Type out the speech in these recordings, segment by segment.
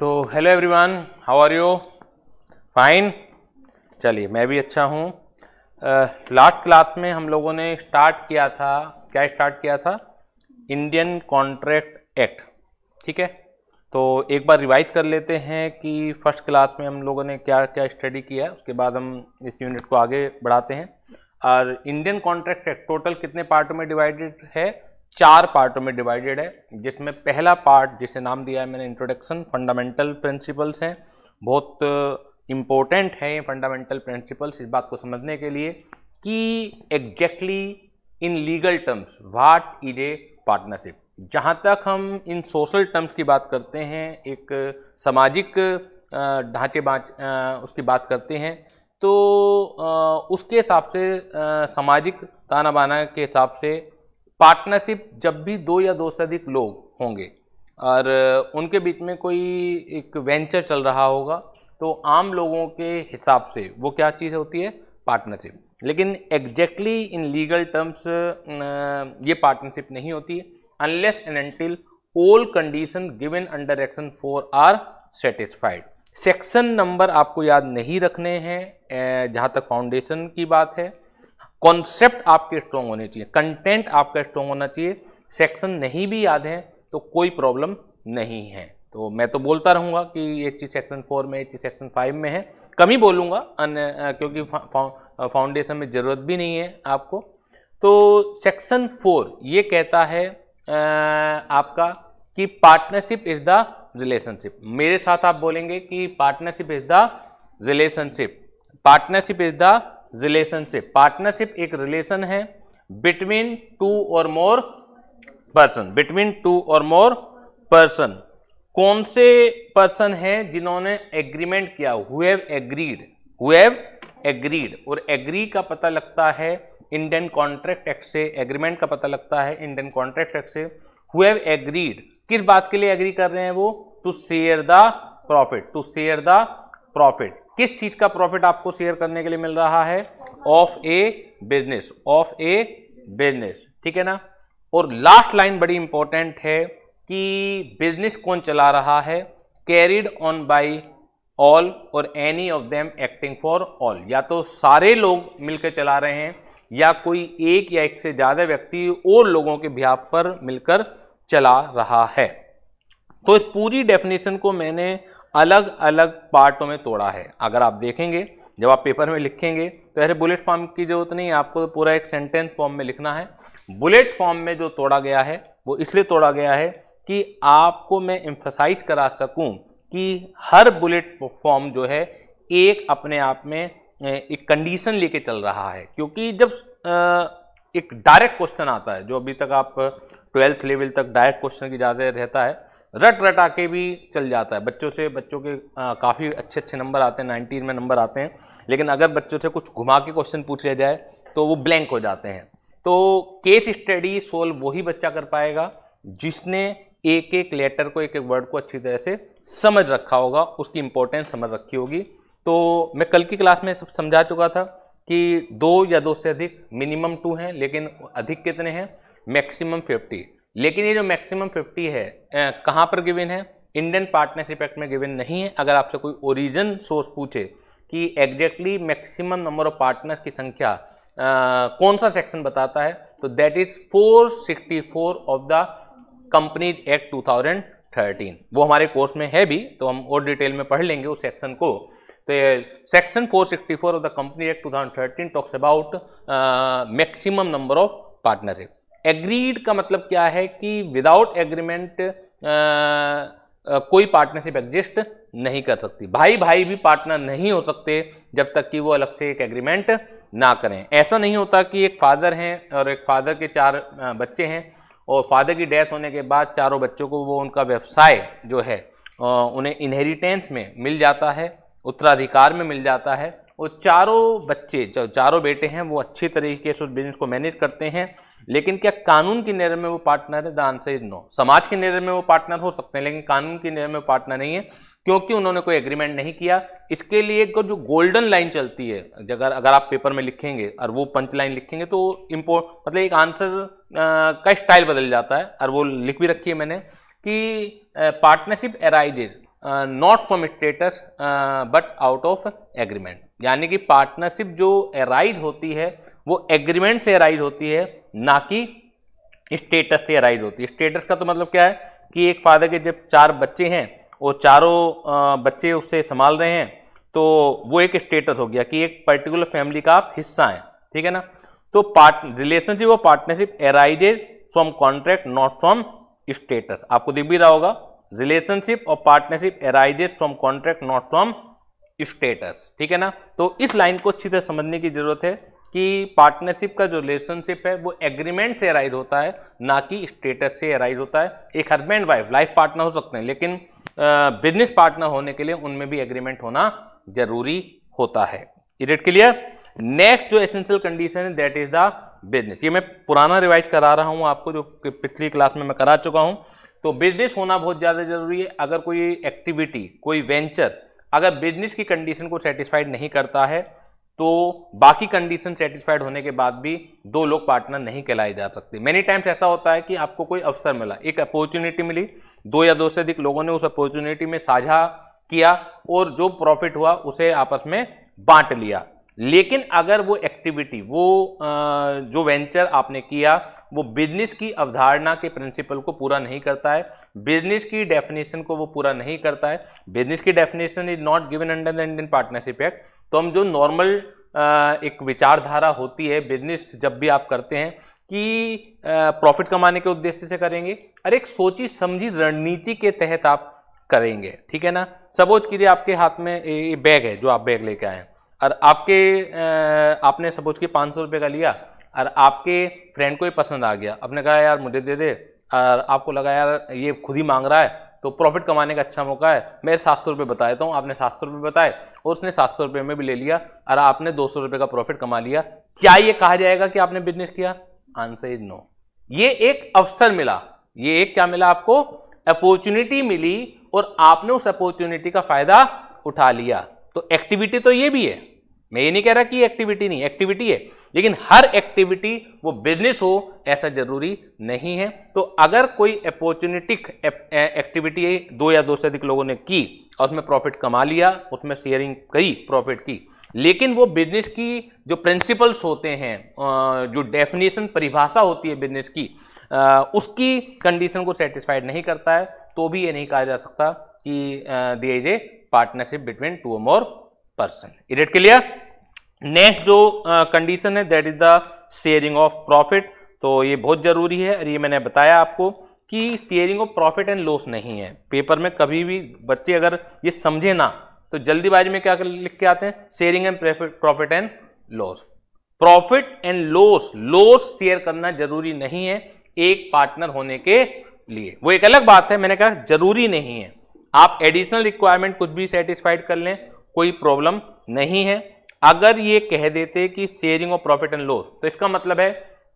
तो hello everyone how are you fine चलिए मैं भी अच्छा हूँ लास्ट क्लास में हम लोगों ने स्टार्ट किया था क्या स्टार्ट किया था इंडियन कॉन्ट्रैक्ट एक्ट ठीक है तो एक बार रिवाइज कर लेते हैं कि फर्स्ट क्लास में हम लोगों ने क्या क्या स्टडी किया उसके बाद हम इस यूनिट को आगे बढ़ाते हैं और इंडियन कॉन्ट्रैक्ट एक्ट टोटल कितने पार्ट में डिवाइडेड है चार पार्टों में डिवाइडेड है जिसमें पहला पार्ट जिसे नाम दिया है मैंने इंट्रोडक्शन फंडामेंटल प्रिंसिपल्स हैं बहुत इम्पोर्टेंट uh, है ये फंडामेंटल प्रिंसिपल्स इस बात को समझने के लिए कि exactly in legal terms what is a partnership जहाँ तक हम इन सोशल टर्म्स की बात करते हैं एक uh, सामाजिक uh, ढांचे बाँच उसकी बात करते हैं तो उसके हिसाब से सामाजिक ताना बाना के हिसाब से पार्टनरशिप जब भी दो या दो से अधिक लोग होंगे और उनके बीच में कोई एक वेंचर चल रहा होगा तो आम लोगों के हिसाब से वो क्या चीज़ होती है पार्टनरशिप लेकिन एग्जैक्टली इन लीगल टर्म्स ये पार्टनरशिप नहीं होती है unless and until all condition given under action four are satisfied section number आपको याद नहीं रखने हैं जहाँ तक फाउंडेशन की बात है कॉन्सेप्ट आपके स्ट्रॉन्ग होने चाहिए कंटेंट आपका स्ट्रॉन्ग होना चाहिए सेक्शन नहीं भी याद है तो कोई प्रॉब्लम नहीं है तो मैं तो बोलता रहूंगा कि ये चीज़ सेक्शन फोर में एक चीज़ सेक्शन फाइव में है कम ही बोलूँगा क्योंकि फाउंडेशन में ज़रूरत भी नहीं है आपको तो सेक्शन फोर ये कहता है आ, आपका कि पार्टनरशिप इज़ द रिलेशनशिप मेरे साथ आप बोलेंगे कि partnership is the relationship partnership is the relationship partnership एक रिलेशन है बिटवीन टू और मोर पर्सन बिटवीन टू और मोर पर्सन कौन से पर्सन हैं जिन्होंने एग्रीमेंट किया who agreed who have agreed और एग्री का पता लगता है इंडियन कॉन्ट्रैक्ट एक्ट से एग्रीमेंट का पता लगता है इंडियन कॉन्ट्रैक्ट एक्ट से हु हैव एग्रीड किस बात के लिए एग्री कर रहे हैं वो to share the profit to share the profit किस चीज का प्रॉफिट आपको शेयर करने के लिए मिल रहा है of a business of a business ठीक है ना और लास्ट लाइन बड़ी इंपॉर्टेंट है कि बिजनेस कौन चला रहा है कैरिड ऑन बाई ऑल और any of them acting for all या तो सारे लोग मिलकर चला रहे हैं या कोई एक या एक से ज़्यादा व्यक्ति और लोगों के बिहाफ पर मिलकर चला रहा है तो इस पूरी डेफिनेशन को मैंने अलग अलग पार्टों में तोड़ा है अगर आप देखेंगे जब आप पेपर में लिखेंगे तो ऐसे बुलेट फॉर्म की जरूरत नहीं है आपको तो पूरा एक सेंटेंस फॉर्म में लिखना है बुलेट फॉर्म में जो तोड़ा गया है वो इसलिए तोड़ा गया है कि आपको मैं इम्फोसाइज करा सकूं कि हर बुलेट फॉर्म जो है एक अपने आप में एक कंडीशन लेके चल रहा है क्योंकि जब एक डायरेक्ट क्वेश्चन आता है जो अभी तक आप ट्वेल्थ लेवल तक डायरेक्ट क्वेश्चन की ज़्यादा रहता है रट रटा के भी चल जाता है बच्चों से बच्चों के काफ़ी अच्छे अच्छे नंबर आते हैं नाइनटीन में नंबर आते हैं लेकिन अगर बच्चों से कुछ घुमा के क्वेश्चन पूछ लिया जाए तो वो ब्लैंक हो जाते हैं तो केस स्टडी सोल्व वही बच्चा कर पाएगा जिसने एक एक लेटर को एक एक वर्ड को अच्छी तरह से समझ रखा होगा उसकी इंपॉर्टेंस समझ रखी होगी तो मैं कल की क्लास में सब समझा चुका था कि दो या दो से अधिक मिनिमम टू हैं लेकिन अधिक कितने हैं मैक्सिमम फिफ्टी लेकिन ये जो मैक्सिमम फिफ्टी है कहाँ पर गिवन है इंडियन पार्टनरशिप एक्ट में गिवन नहीं है अगर आपसे कोई ओरिजिन सोर्स पूछे कि exactly maximum number of partners की संख्या आ, कौन सा सेक्शन बताता है तो that is 464 of the companies act 2013 वो हमारे कोर्स में है भी तो हम और डिटेल में पढ़ लेंगे उस सेक्शन को तो section 464 of the company act 2013 talks about maximum number of partnership agreed का मतलब क्या है कि विदाउट एग्रीमेंट कोई पार्टनरशिप एग्जिस्ट नहीं कर सकती भाई भाई भी पार्टनर नहीं हो सकते जब तक कि वो अलग से एक एग्रीमेंट ना करें ऐसा नहीं होता कि एक फादर हैं और एक फादर के चार बच्चे हैं और फादर की डेथ होने के बाद चारों बच्चों को वो उनका व्यवसाय जो है उन्हें इनहेरिटेंस में मिल जाता है उत्तराधिकार में मिल जाता है वो चारों बच्चे जो चारों बेटे हैं वो अच्छे तरीके से उस बिजनेस को मैनेज करते हैं लेकिन क्या कानून की नज़र में वो पार्टनर है द आंसर इज नो समाज की नज़र में वो पार्टनर हो सकते हैं लेकिन कानून की नज़र में पार्टनर नहीं है क्योंकि उन्होंने कोई एग्रीमेंट नहीं किया इसके लिए एक जो गोल्डन लाइन चलती है अगर अगर आप पेपर में लिखेंगे और वो पंच लाइन लिखेंगे तो इम्पोर्ट मतलब एक आंसर का स्टाइल बदल जाता है और वो लिख भी रखी है मैंने कि partnership arised not from status but out of agreement यानी कि पार्टनरशिप जो एराइज होती है वो एग्रीमेंट से अराइज होती है ना कि स्टेटस से अराइज होती है स्टेटस का तो मतलब क्या है कि एक फादर के जब चार बच्चे हैं वो चारों बच्चे उससे संभाल रहे हैं तो वो एक स्टेटस हो गया कि एक पर्टिकुलर फैमिली का आप हिस्सा हैं ठीक है ना तो पार्ट रिलेशनशिप और partnership arised from contract not from status आपको दिख भी रहा होगा रिलेशनशिप और partnership arised from contract not from status ठीक है ना तो इस लाइन को अच्छी तरह समझने की जरूरत है कि पार्टनरशिप का जो रिलेशनशिप है वो एग्रीमेंट से अराइज होता है ना कि स्टेटस से अराइज होता है एक हस्बैंड वाइफ लाइफ पार्टनर हो सकते हैं लेकिन बिजनेस पार्टनर होने के लिए उनमें भी एग्रीमेंट होना जरूरी होता है इट क्लियर नेक्स्ट जो एसेंशियल कंडीशन है दैट इज द बिजनेस ये मैं पुराना रिवाइज करा रहा हूँ आपको जो पिछली क्लास में मैं करा चुका हूँ तो बिजनेस होना बहुत ज़्यादा ज़रूरी है अगर कोई एक्टिविटी कोई वेंचर अगर बिजनेस की कंडीशन को सेटिस्फाइड नहीं करता है तो बाकी कंडीशन सेटिस्फाइड होने के बाद भी दो लोग पार्टनर नहीं कहलाए जा सकते मेनी टाइम्स ऐसा होता है कि आपको कोई अवसर मिला एक अपॉर्चुनिटी मिली दो या दो से अधिक लोगों ने उस अपॉर्चुनिटी में साझा किया और जो प्रॉफिट हुआ उसे आपस में बांट लिया लेकिन अगर वो एक्टिविटी वो जो वेंचर आपने किया वो बिजनेस की अवधारणा के प्रिंसिपल को पूरा नहीं करता है बिजनेस की डेफिनेशन को वो पूरा नहीं करता है बिजनेस की definition is not given under the Indian partnership act तो हम जो नॉर्मल एक विचारधारा होती है बिजनेस जब भी आप करते हैं कि प्रॉफिट कमाने के उद्देश्य से करेंगे अरे एक सोची समझी रणनीति के तहत आप करेंगे ठीक है ना सपोज कीजिए आपके हाथ में ये बैग है जो आप बैग लेके आए हैं और आपके आपने सपोज कि पाँच सौ रुपये का लिया और आपके फ्रेंड को ही पसंद आ गया आपने कहा यार मुझे दे दे और आपको लगा यार ये खुद ही मांग रहा है तो प्रॉफिट कमाने का अच्छा मौका है मैं सात सौ रुपये बता देता हूँ आपने सात सौ रुपये बताए और उसने सात सौ रुपये में भी ले लिया और आपने दो सौ रुपये का प्रॉफिट कमा लिया क्या ये कहा जाएगा कि आपने बिजनेस किया आंसर इज नो ये एक अवसर मिला ये एक क्या मिला आपको अपॉर्चुनिटी मिली और आपने उस अपॉर्चुनिटी का फायदा उठा लिया तो एक्टिविटी तो ये भी है मैं ये नहीं कह रहा कि एक्टिविटी नहीं एक्टिविटी है लेकिन हर एक्टिविटी वो बिजनेस हो ऐसा जरूरी नहीं है तो अगर कोई अपॉर्चुनिटिक एक्टिविटी दो या दो से अधिक लोगों ने की और उसमें प्रॉफिट कमा लिया उसमें शेयरिंग कई प्रॉफिट की लेकिन वो बिजनेस की जो प्रिंसिपल्स होते हैं जो डेफिनेशन परिभाषा होती है बिजनेस की उसकी कंडीशन को सेटिस्फाइड नहीं करता है तो भी ये नहीं कहा जा सकता कि they is a partnership between two more person it clear next जो कंडीशन uh, है that is the sharing of profit तो ये बहुत ज़रूरी है और ये मैंने बताया आपको कि sharing of profit and loss नहीं है पेपर में कभी भी बच्चे अगर ये समझे ना तो जल्दीबाजी में क्या लिख के आते हैं sharing and profit and loss profit and loss loss share करना जरूरी नहीं है एक पार्टनर होने के लिए वो एक अलग बात है मैंने कहा जरूरी नहीं है आप एडिशनल रिक्वायरमेंट कुछ भी सेटिस्फाइड कर लें कोई प्रॉब्लम नहीं है अगर ये कह देते कि sharing of profit and loss तो इसका मतलब है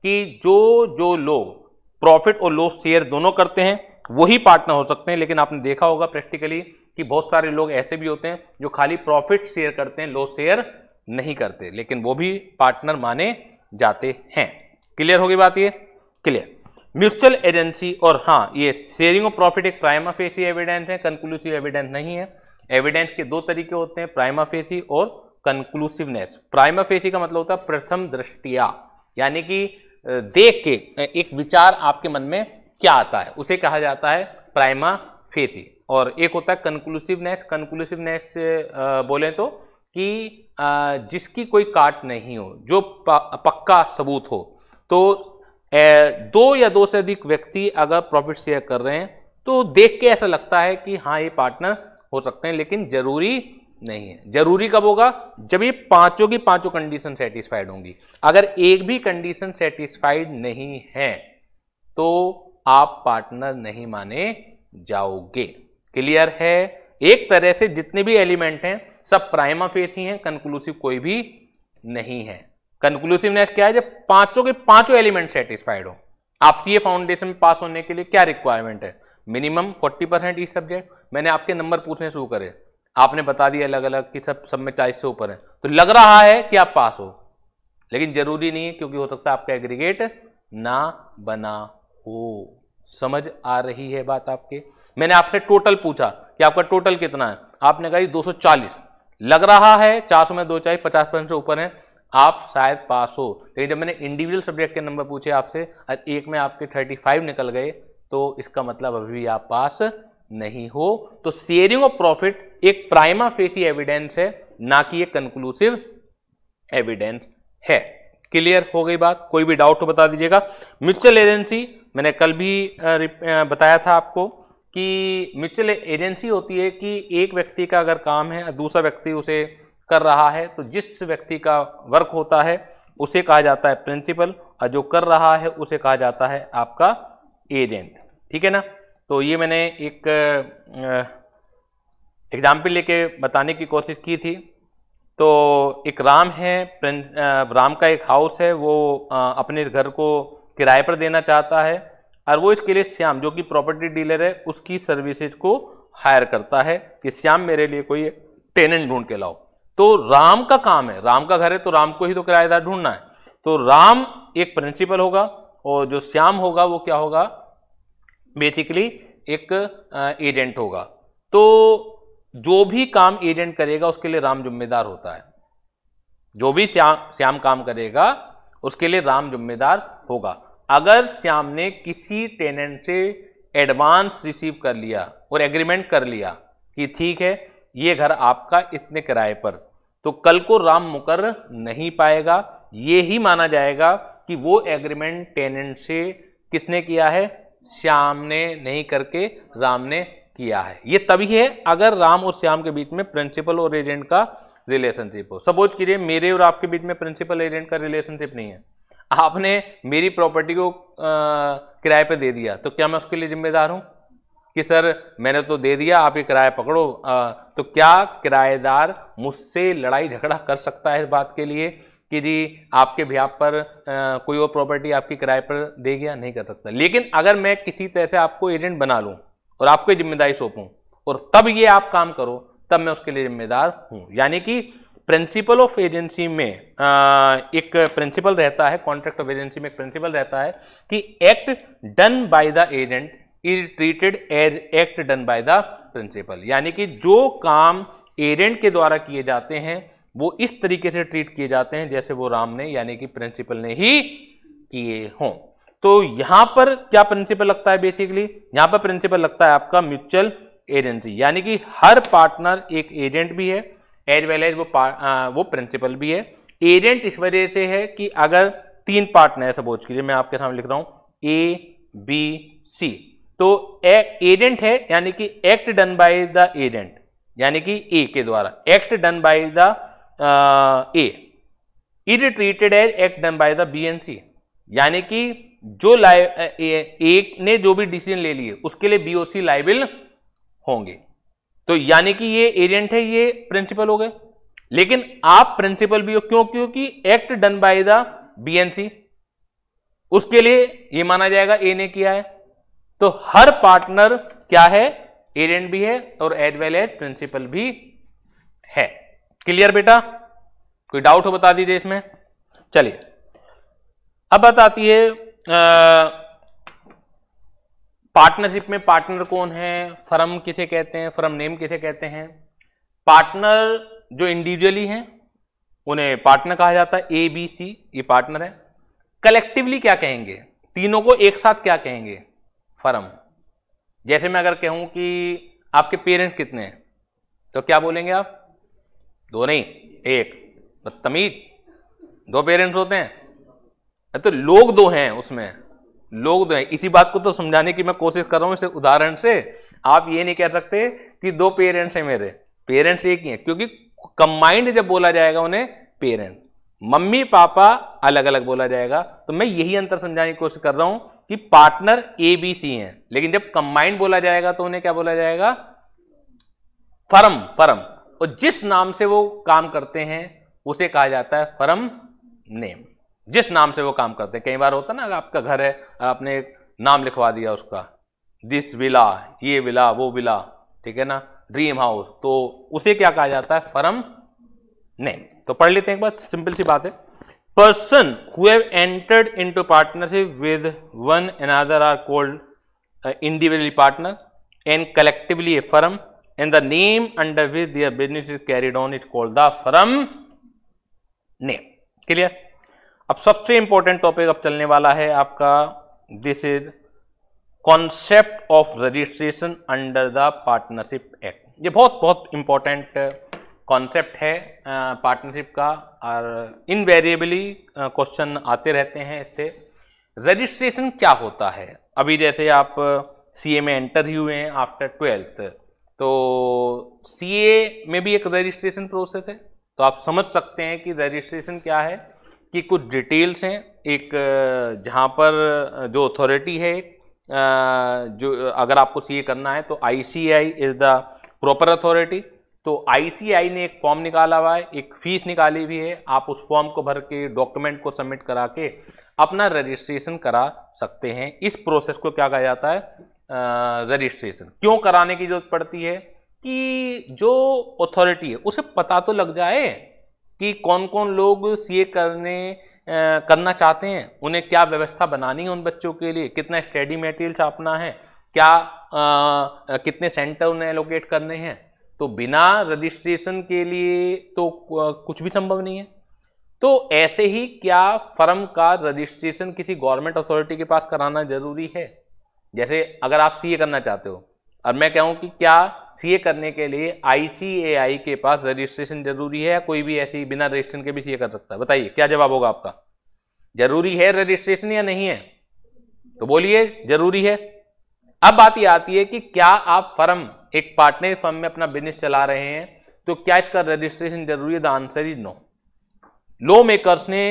कि जो जो लोग प्रॉफिट और लॉस शेयर दोनों करते हैं वही पार्टनर हो सकते हैं लेकिन आपने देखा होगा प्रैक्टिकली कि बहुत सारे लोग ऐसे भी होते हैं जो खाली प्रॉफिट शेयर करते हैं लॉस शेयर नहीं करते लेकिन वो भी पार्टनर माने जाते हैं क्लियर होगी बात ये क्लियर म्यूचुअल एजेंसी और हाँ ये शेयरिंग ऑफ प्रॉफिट एक प्राइम ऑफ एसी एविडेंस है कंक्लूसिव एविडेंस नहीं है एविडेंस के दो तरीके होते हैं प्राइमा फेसी और कंक्लूसिवनेस प्राइमा फेसी का मतलब होता है प्रथम दृष्टिया यानी कि देख के एक विचार आपके मन में क्या आता है उसे कहा जाता है प्राइमा फेसी और एक होता है कंक्लूसिवनेस कंक्लूसिवनेस बोले तो कि जिसकी कोई काट नहीं हो जो पक्का सबूत हो तो दो या दो से अधिक व्यक्ति अगर प्रॉफिट शेयर कर रहे हैं तो देख के ऐसा लगता है कि हाँ ये पार्टनर हो सकते हैं लेकिन जरूरी नहीं है जरूरी कब होगा जब ये पांचों की पांचों कंडीशन सेटिस्फाइड होंगी अगर एक भी कंडीशन सेटिस्फाइड नहीं है तो आप पार्टनर नहीं माने जाओगे क्लियर है एक तरह से जितने भी एलिमेंट हैं सब प्राइमा फेस ही हैं कंक्लूसिव कोई भी नहीं है कंक्लूसिवनेस क्या है जब पांचों के पांचों एलिमेंट सेटिस्फाइड हो आप ये फाउंडेशन में पास होने के लिए क्या रिक्वायरमेंट है मिनिमम 40 परसेंट ई सब्जेक्ट मैंने आपके नंबर पूछने शुरू करे आपने बता दिया अलग अलग कि सब सब में चालीस से ऊपर है तो लग रहा है कि आप पास हो लेकिन जरूरी नहीं है क्योंकि हो सकता है आपका एग्रीगेट ना बना हो समझ आ रही है बात आपके मैंने आपसे टोटल पूछा कि आपका टोटल कितना है आपने कहा दो 240 लग रहा है चार सौ में दो चाहिए पचास परसेंट से ऊपर है आप शायद पास हो लेकिन जब मैंने इंडिविजुअल सब्जेक्ट के नंबर पूछे आपसे और एक में आपके थर्टी फाइव निकल गए तो इसका मतलब अभी भी आप पास नहीं हो तो शेयरिंग ऑफ प्रॉफिट एक प्राइमा फेसी एविडेंस है ना कि एक कंक्लूसिव एविडेंस है क्लियर हो गई बात कोई भी डाउट हो बता दीजिएगा म्यूचुअल एजेंसी मैंने कल भी बताया था आपको कि म्यूचुअल एजेंसी होती है कि एक व्यक्ति का अगर काम है दूसरा व्यक्ति उसे कर रहा है तो जिस व्यक्ति का वर्क होता है उसे कहा जाता है प्रिंसिपल और जो कर रहा है उसे कहा जाता है आपका एजेंट ठीक है ना तो ये मैंने एक एग्ज़ाम्पल लेके बताने की कोशिश की थी तो एक राम है राम का एक हाउस है वो अपने घर को किराए पर देना चाहता है और वो इसके लिए श्याम जो कि प्रॉपर्टी डीलर है उसकी सर्विसेज को हायर करता है कि श्याम मेरे लिए कोई टेनेंट ढूंढ के लाओ तो राम का काम है राम का घर है तो राम को ही तो किराएदार ढूंढना है तो राम एक प्रिंसिपल होगा और जो श्याम होगा वो क्या होगा बेसिकली एक एजेंट होगा तो जो भी काम एजेंट करेगा उसके लिए राम जिम्मेदार होता है जो भी श्याम श्याम काम करेगा उसके लिए राम जिम्मेदार होगा अगर श्याम ने किसी टेनेंट से एडवांस रिसीव कर लिया और एग्रीमेंट कर लिया कि ठीक है ये घर आपका इतने किराए पर तो कल को राम मुकर नहीं पाएगा ये ही माना जाएगा कि वो एग्रीमेंट टेनेंट से किसने किया है श्याम ने नहीं करके राम ने किया है ये तभी है अगर राम और श्याम के बीच में प्रिंसिपल और एजेंट का रिलेशनशिप हो सपोज कीजिए मेरे और आपके बीच में प्रिंसिपल एजेंट का रिलेशनशिप नहीं है आपने मेरी प्रॉपर्टी को किराए पे दे दिया तो क्या मैं उसके लिए जिम्मेदार हूँ कि सर मैंने तो दे दिया आप ये किराया पकड़ो आ, तो क्या किराएदार मुझसे लड़ाई झगड़ा कर सकता है इस बात के लिए कि जी आपके ब्याह पर कोई और प्रॉपर्टी आपकी किराए पर दे गया नहीं कर सकता लेकिन अगर मैं किसी तरह से आपको एजेंट बना लूँ और आपको जिम्मेदारी सौंपूँ और तब ये आप काम करो तब मैं उसके लिए जिम्मेदार हूँ यानी कि प्रिंसिपल ऑफ एजेंसी में एक प्रिंसिपल रहता है कॉन्ट्रैक्ट ऑफ एजेंसी में एक प्रिंसिपल रहता है कि act done by the agent is treated as act done by the principal यानी कि जो काम एजेंट के द्वारा किए जाते हैं वो इस तरीके से ट्रीट किए जाते हैं जैसे वो राम ने यानी कि प्रिंसिपल ने ही किए हों तो यहां पर क्या प्रिंसिपल लगता है बेसिकली यहां पर प्रिंसिपल लगता है आपका म्यूचुअल एजेंसी यानी कि हर पार्टनर एक एजेंट भी है एज वेल एज वो आ, वो प्रिंसिपल भी है एजेंट इस वजह से है कि अगर तीन पार्टनर है सपोज कीजिए मैं आपके सामने लिख रहा हूं तो ए बी सी तो एजेंट है यानी कि act done by the agent यानी कि ए के द्वारा act done by the A treated as act done by the B and C यानी कि जो एक uh, ने जो भी डिसीजन ले लिए उसके लिए बीओसी लाइबिल होंगे तो यानी कि ये एजेंट है ये प्रिंसिपल हो गए लेकिन आप प्रिंसिपल भी हो क्यों क्योंकि act done by the B and C उसके लिए ये माना जाएगा ए ने किया है तो हर पार्टनर क्या है एजेंट भी है और एज वेल एज प्रिंसिपल भी है क्लियर बेटा कोई डाउट हो बता दीजिए इसमें चलिए अब बताती है पार्टनरशिप में पार्टनर कौन है फर्म किसे कहते हैं फर्म नेम किसे कहते हैं पार्टनर जो इंडिविजुअली हैं उन्हें पार्टनर कहा जाता है ए बी सी ये पार्टनर है कलेक्टिवली क्या कहेंगे तीनों को एक साथ क्या कहेंगे फर्म जैसे मैं अगर कहूं कि आपके पेरेंट्स कितने हैं तो क्या बोलेंगे आप दो नहीं एक बदतमीज दो पेरेंट्स होते हैं तो लोग दो हैं उसमें लोग दो हैं इसी बात को तो समझाने की मैं कोशिश कर रहा हूं इसे उदाहरण से आप ये नहीं कह सकते कि दो पेरेंट्स हैं मेरे पेरेंट्स एक ही हैं क्योंकि कंबाइंड जब बोला जाएगा उन्हें पेरेंट मम्मी पापा अलग अलग बोला जाएगा तो मैं यही अंतर समझाने की कोशिश कर रहा हूं कि पार्टनर ए बी सी हैं लेकिन जब कंबाइंड बोला जाएगा तो उन्हें क्या बोला जाएगा फर्म फर्म और जिस नाम से वो काम करते हैं उसे कहा जाता है फर्म नेम जिस नाम से वो काम करते हैं कई बार होता है ना आपका घर है आपने नाम लिखवा दिया उसका दिस विला ये विला वो विला ठीक है ना ड्रीम हाउस तो उसे क्या कहा जाता है फर्म नेम तो पढ़ लेते हैं एक बार सिंपल सी बात है person who entered into partnership with one another are called individually partner and collectively a firm and the name under which their business is carried on is called the firm name clear अब सबसे important topic अब चलने वाला है आपका this is concept of registration under the partnership act ये बहुत बहुत इंपॉर्टेंट कॉन्सेप्ट uh, है पार्टनरशिप uh, का और इनवेरिएबली क्वेश्चन uh, आते रहते हैं इससे रजिस्ट्रेशन क्या होता है अभी जैसे आप सी ए में एंटर ही हुए हैं आफ्टर ट्वेल्थ तो सी ए में भी एक रजिस्ट्रेशन प्रोसेस है तो आप समझ सकते हैं कि रजिस्ट्रेशन क्या है कि कुछ डिटेल्स हैं एक जहाँ पर जो अथॉरिटी है जो अगर आपको सी ए करना है तो I C I is the proper authority तो आईसीआई ने एक फॉर्म निकाला हुआ है एक फीस निकाली हुई है आप उस फॉर्म को भर के डॉक्यूमेंट को सबमिट करा के अपना रजिस्ट्रेशन करा सकते हैं इस प्रोसेस को क्या कहा जाता है रजिस्ट्रेशन क्यों कराने की जरूरत पड़ती है कि जो अथॉरिटी है उसे पता तो लग जाए कि कौन कौन लोग सीए करने आ, करना चाहते हैं उन्हें क्या व्यवस्था बनानी है उन बच्चों के लिए कितना स्टडी मटेरियल छापना है क्या आ, कितने सेंटर उन्हें एलोकेट करने हैं तो बिना रजिस्ट्रेशन के लिए तो कुछ भी संभव नहीं है तो ऐसे ही क्या फर्म का रजिस्ट्रेशन किसी गवर्नमेंट अथॉरिटी के पास कराना जरूरी है जैसे अगर आप सीए करना चाहते हो और मैं कहूँ कि क्या सीए करने के लिए आईसीएआई के पास रजिस्ट्रेशन जरूरी है या कोई भी ऐसी बिना रजिस्ट्रेशन के भी सीए कर सकता है बताइए क्या जवाब होगा आपका जरूरी है रजिस्ट्रेशन या नहीं है तो बोलिए जरूरी है अब बात यह आती है कि क्या आप फर्म एक पार्टनर फर्म में अपना बिजनेस चला रहे हैं तो क्या इसका रजिस्ट्रेशन जरूरी है the answer is no law makers ने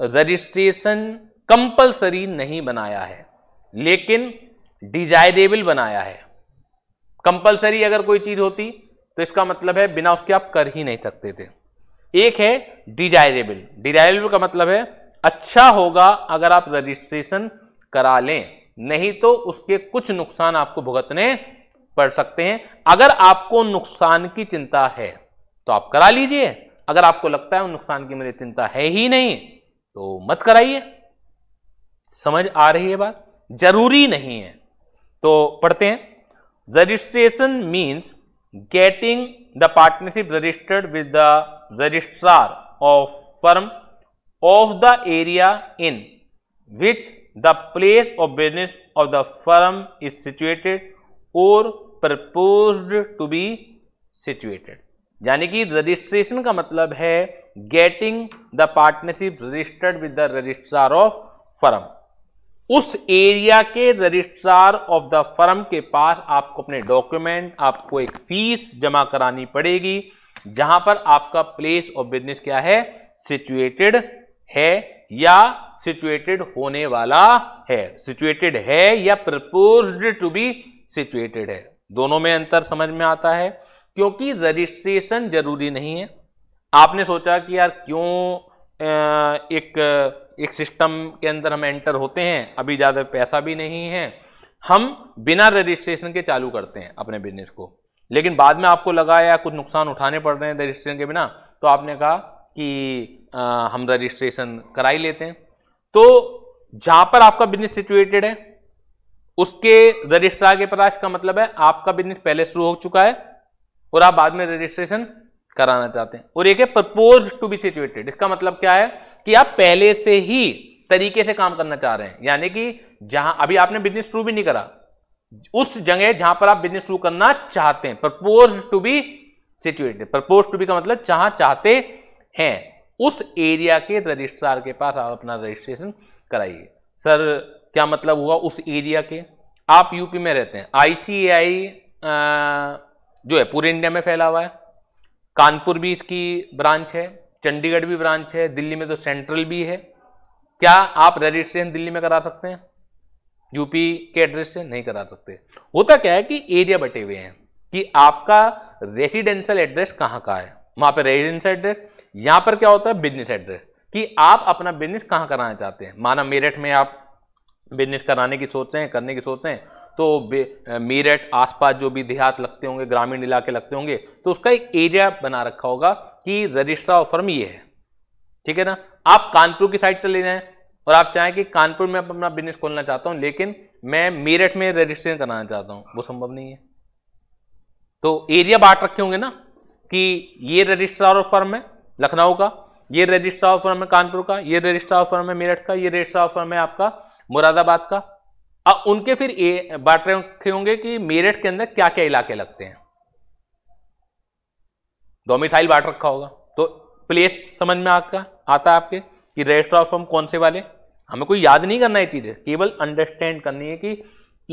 रजिस्ट्रेशन कंपलसरी नहीं बनाया है लेकिन डिजायरेबल बनाया है कंपलसरी अगर कोई चीज होती तो इसका मतलब है बिना उसके आप कर ही नहीं सकते थे एक है डिजायरेबल डिजायरेबल का मतलब है अच्छा होगा अगर आप रजिस्ट्रेशन करा लें नहीं तो उसके कुछ नुकसान आपको भुगतने पड़ सकते हैं अगर आपको नुकसान की चिंता है तो आप करा लीजिए अगर आपको लगता है नुकसान की मेरी चिंता है ही नहीं तो मत कराइए समझ आ रही है बात जरूरी नहीं है तो पढ़ते हैं registration means getting the partnership registered with the registrar of firm of the area in which the place of business of the firm is situated और प्रपोज टू बी सिचुएटेड यानी कि रजिस्ट्रेशन का मतलब है getting the partnership registered with the registrar of firm उस area के registrar of the firm के पास आपको अपने डॉक्यूमेंट आपको एक फीस जमा करानी पड़ेगी जहां पर आपका प्लेस ऑफ बिजनेस क्या है सिचुएटेड है या सिचुएटेड होने वाला है सिचुएटेड है या प्रपोज्ड टू बी सिचुएटेड है दोनों में अंतर समझ में आता है क्योंकि रजिस्ट्रेशन जरूरी नहीं है आपने सोचा कि यार क्यों एक एक सिस्टम के अंदर हम एंटर होते हैं अभी ज़्यादा पैसा भी नहीं है हम बिना रजिस्ट्रेशन के चालू करते हैं अपने बिजनेस को लेकिन बाद में आपको लगा या कुछ नुकसान उठाने पड़ रहे हैं रजिस्ट्रेशन के बिना तो आपने कहा कि आ, हम रजिस्ट्रेशन करा ही लेते हैं तो जहाँ पर आपका बिजनेस सिचुएटेड है उसके रजिस्ट्रार के प्रकाश का मतलब है आपका बिजनेस पहले शुरू हो चुका है और आप बाद में रजिस्ट्रेशन कराना चाहते हैं और एक है प्रपोज टू बी सिचुएटेड इसका मतलब क्या है कि आप पहले से ही तरीके से काम करना चाह रहे हैं यानी कि जहां अभी आपने बिजनेस शुरू भी नहीं करा उस जगह जहां पर आप बिजनेस शुरू करना चाहते हैं propose to be situated propose to be का मतलब जहां चाहते हैं उस एरिया के रजिस्ट्रार के पास आप अपना रजिस्ट्रेशन कराइए सर क्या मतलब हुआ उस एरिया के आप यूपी में रहते हैं आईसीआई जो है पूरे इंडिया में फैला हुआ है कानपुर भी इसकी ब्रांच है चंडीगढ़ भी ब्रांच है दिल्ली में तो सेंट्रल भी है क्या आप रजिस्ट्रेशन दिल्ली में करा सकते हैं यूपी के एड्रेस से नहीं करा सकते होता क्या है कि एरिया बटे हुए हैं कि आपका रेजिडेंशियल एड्रेस कहाँ का है वहाँ पर रेजिडेंशियल एड्रेस यहाँ पर क्या होता है बिजनेस एड्रेस कि आप अपना बिजनेस कहाँ कराना चाहते हैं माना मेरठ में आप बिजनेस कराने की सोच रहे हैं करने की सोच रहे हैं तो मेरठ आसपास जो भी देहात लगते होंगे ग्रामीण इलाके लगते होंगे तो उसका एक एरिया बना रखा होगा कि रजिस्ट्रा ऑफ फर्म ये है ठीक है ना आप कानपुर की साइड चले जाएं और आप चाहें कि कानपुर में अपना बिजनेस खोलना चाहता हूं लेकिन मैं मेरठ में रजिस्ट्रेशन कराना चाहता हूं वो संभव नहीं है तो एरिया बांट रखे होंगे ना कि ये रजिस्ट्रार ऑफ फर्म है लखनऊ का ये रजिस्ट्रार ऑफ फर्म है कानपुर का ये रजिस्ट्रार ऑफ फर्म है मेरठ का ये रजिस्ट्रार ऑफ फर्म है आपका मुरादाबाद का अब उनके फिर ये बांट रखे होंगे कि मेरठ के अंदर क्या क्या इलाके लगते हैं डोमिसाइल बांट रखा होगा तो प्लेस समझ में आपका आता है आपके कि रजिस्टर ऑफ फॉर्म कौन से वाले हमें कोई याद नहीं करना है चीज़ें केवल अंडरस्टैंड करनी है कि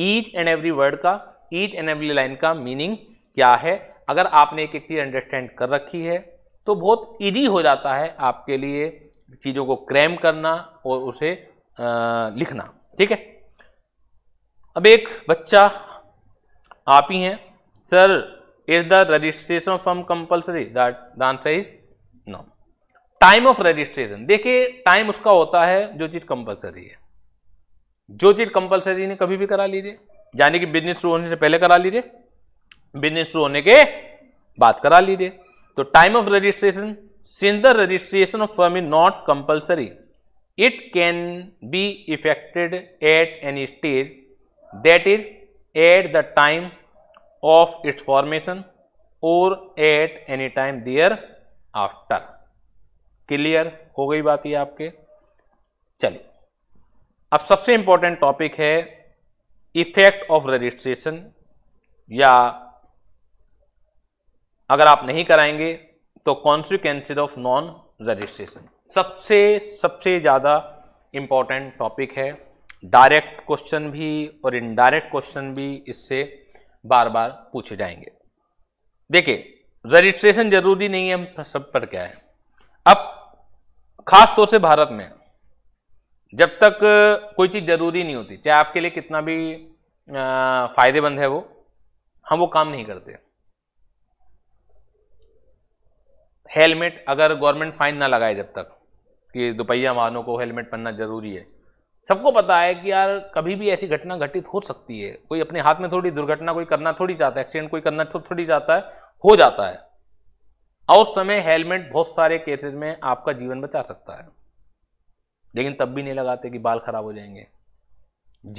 ईच एंड एवरी वर्ड का ईच एंड एवरी लाइन का मीनिंग क्या है अगर आपने एक एक चीज़ अंडरस्टैंड कर रखी है तो बहुत ईजी हो जाता है आपके लिए चीज़ों को क्रैम करना और उसे आ, लिखना ठीक है अब एक बच्चा आप ही हैं sir is the registration form compulsory that the answer is no time of registration देखिए टाइम उसका होता है जो चीज़ कंपलसरी है जो चीज़ कंपल्सरी नहीं कभी भी करा लीजिए यानी कि बिजनेस शुरू होने से पहले करा लीजिए बिजनेस शुरू होने के बाद करा लीजिए तो time of registration since the registration of firm is not compulsory it can be effected at any stage that is at the time of its formation और at any time thereafter clear हो गई बात ये आपके चलिए अब सबसे important topic है इफेक्ट ऑफ रजिस्ट्रेशन या अगर आप नहीं कराएंगे तो कॉन्सिक्वेंसिस ऑफ नॉन रजिस्ट्रेशन सबसे सबसे ज़्यादा इंपॉर्टेंट टॉपिक है डायरेक्ट क्वेश्चन भी और इनडायरेक्ट क्वेश्चन भी इससे बार बार पूछे जाएंगे देखिए रजिस्ट्रेशन जरूरी नहीं है हम सब पर क्या है अब खास तौर से भारत में जब तक कोई चीज़ ज़रूरी नहीं होती चाहे आपके लिए कितना भी फायदेमंद है वो हम वो काम नहीं करते हेलमेट अगर गवर्नमेंट फाइन ना लगाए जब तक कि दोपहिया वाहनों को हेलमेट पहनना जरूरी है सबको पता है कि यार कभी भी ऐसी घटना घटित हो सकती है कोई अपने हाथ में थोड़ी दुर्घटना कोई करना थोड़ी चाहता है एक्सीडेंट कोई करना थोड़ी चाहता है हो जाता है और उस समय हेलमेट बहुत सारे केसेस में आपका जीवन बचा सकता है लेकिन तब भी नहीं लगाते कि बाल खराब हो जाएंगे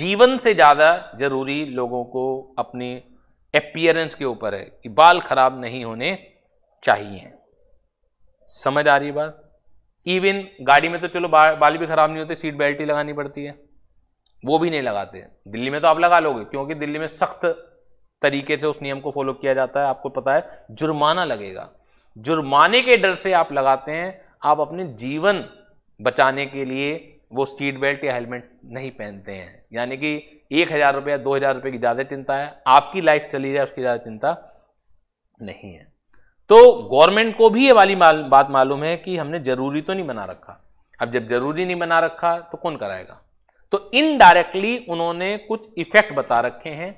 जीवन से ज़्यादा जरूरी लोगों को अपनी अपियरेंस के ऊपर है कि बाल खराब नहीं होने चाहिए समझ आ रही बात इवन गाड़ी में तो चलो बा, बाल भी खराब नहीं होती सीट बेल्ट ही लगानी पड़ती है वो भी नहीं लगाते दिल्ली में तो आप लगा लोगे क्योंकि दिल्ली में सख्त तरीके से उस नियम को फॉलो किया जाता है आपको पता है जुर्माना लगेगा जुर्माने के डर से आप लगाते हैं आप अपने जीवन बचाने के लिए वो सीट बेल्ट या हेलमेट नहीं पहनते हैं यानी कि एक हज़ार रुपये दो हज़ार रुपये की ज़्यादा चिंता है आपकी लाइफ चली जाए उसकी ज़्यादा चिंता नहीं है तो गवर्नमेंट को भी ये वाली माल, बात मालूम है कि हमने जरूरी तो नहीं बना रखा अब जब जरूरी नहीं बना रखा तो कौन कराएगा तो इनडायरेक्टली उन्होंने कुछ इफेक्ट बता रखे हैं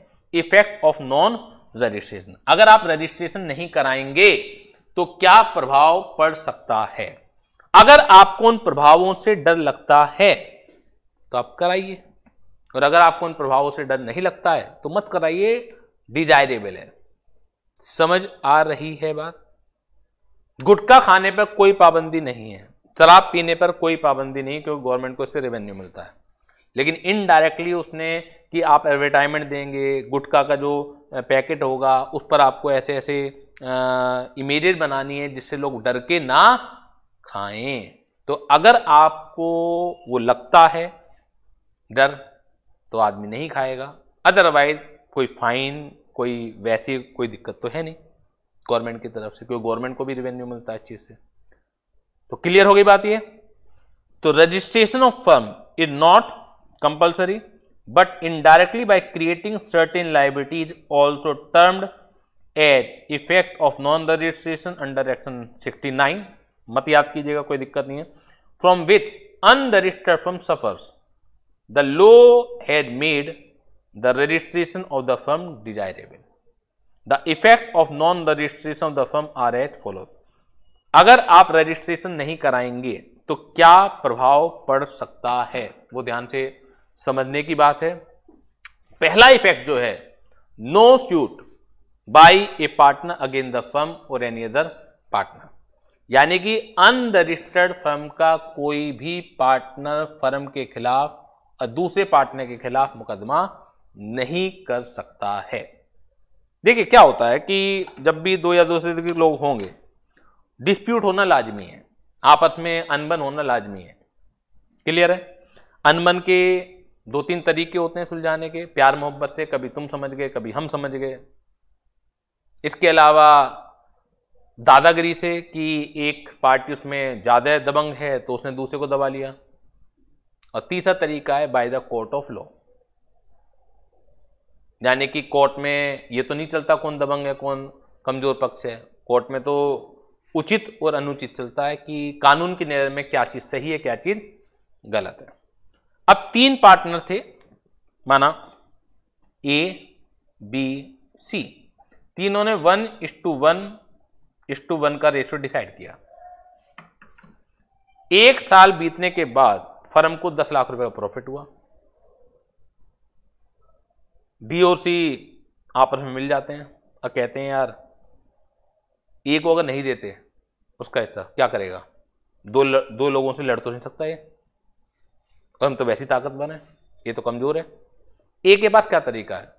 इफेक्ट ऑफ नॉन रजिस्ट्रेशन अगर आप रजिस्ट्रेशन नहीं कराएंगे तो क्या प्रभाव पड़ सकता है अगर आपको उन प्रभावों से डर लगता है तो आप कराइए और अगर आपको उन प्रभावों से डर नहीं लगता है तो मत कराइए डिजायरेबल है समझ आ रही है बात गुटखा खाने पर कोई पाबंदी नहीं है शराब पीने पर कोई पाबंदी नहीं क्योंकि गवर्नमेंट को इससे रेवेन्यू मिलता है लेकिन इनडायरेक्टली उसने कि आप एडवर्टाइजमेंट देंगे गुटखा का जो पैकेट होगा उस पर आपको ऐसे ऐसे इमेजेस बनानी है जिससे लोग डर के ना खाएं तो अगर आपको वो लगता है डर तो आदमी नहीं खाएगा अदरवाइज कोई फाइन कोई वैसी कोई दिक्कत तो है नहीं गवर्नमेंट की तरफ से क्योंकि गवर्नमेंट को भी रिवेन्यू मिलता है इस चीज़ से तो क्लियर हो गई बात ये तो registration of firm is not compulsory but indirectly by creating certain liabilities also termed as effect of non registration under action 69 मत याद कीजिएगा कोई दिक्कत नहीं है from with unregistered firm suffers the law has made the registration of the firm desirable. The effect of non registration of the firm are as follows. अगर आप registration नहीं कराएंगे तो क्या प्रभाव पड़ सकता है वो ध्यान से समझने की बात है पहला इफेक्ट जो है no suit by a partner against the firm और एनी अदर पार्टनर यानी कि अनरजिस्टर्ड फर्म का कोई भी पार्टनर फर्म के खिलाफ दूसरे पार्टनर के खिलाफ मुकदमा नहीं कर सकता है देखिए क्या होता है कि जब भी दो या दो से अधिक लोग होंगे डिस्प्यूट होना लाजमी है आपस में अनबन होना लाजमी है क्लियर है अनबन के दो तीन तरीके होते हैं सुलझाने के प्यार मोहब्बत से कभी तुम समझ गए कभी हम समझ गए इसके अलावा दादागिरी से कि एक पार्टी उसमें ज़्यादा दबंग है तो उसने दूसरे को दबा लिया और तीसरा तरीका है by the court of law यानी कि कोर्ट में ये तो नहीं चलता कौन दबंग है कौन कमज़ोर पक्ष है कोर्ट में तो उचित और अनुचित चलता है कि कानून की नज़र में क्या चीज़ सही है क्या चीज़ गलत है अब तीन पार्टनर थे माना ए बी सी तीनों ने one is to one is to one का रेशियो डिसाइड किया एक साल बीतने के बाद फर्म को दस लाख रुपए का प्रॉफिट हुआ डीओसी आपस में मिल जाते हैं और कहते हैं यार ए को अगर नहीं देते उसका हिस्सा क्या करेगा दो ल, दो लोगों से लड़ तो नहीं सकता ये और हम तो वैसी ताकतवर हैं ये तो कमज़ोर है ए के पास क्या तरीका है